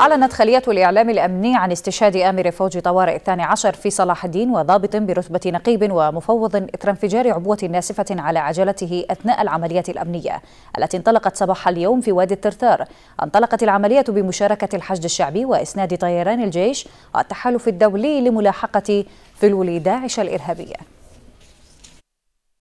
أعلنت خلية الإعلام الأمني عن استشهاد آمر فوج طوارئ الثاني عشر في صلاح الدين وضابط برتبة نقيب ومفوض إثر انفجار عبوة ناسفة على عجلته أثناء العملية الأمنية التي انطلقت صباح اليوم في وادي الترتار انطلقت العملية بمشاركة الحشد الشعبي وإسناد طيران الجيش والتحالف الدولي لملاحقة فلول داعش الإرهابية